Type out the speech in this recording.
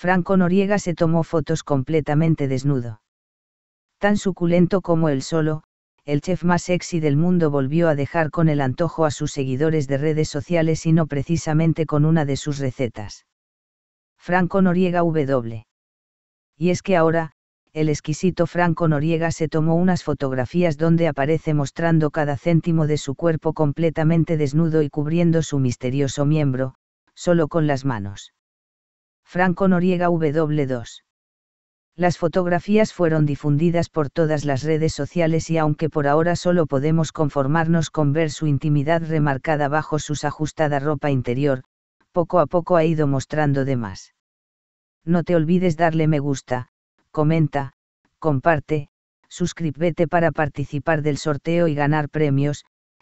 Franco Noriega se tomó fotos completamente desnudo. Tan suculento como él solo, el chef más sexy del mundo volvió a dejar con el antojo a sus seguidores de redes sociales y no precisamente con una de sus recetas. Franco Noriega W. Y es que ahora, el exquisito Franco Noriega se tomó unas fotografías donde aparece mostrando cada céntimo de su cuerpo completamente desnudo y cubriendo su misterioso miembro, solo con las manos. Franco Noriega W2. Las fotografías fueron difundidas por todas las redes sociales y aunque por ahora solo podemos conformarnos con ver su intimidad remarcada bajo sus ajustada ropa interior, poco a poco ha ido mostrando de más. No te olvides darle me gusta, comenta, comparte, suscríbete para participar del sorteo y ganar premios,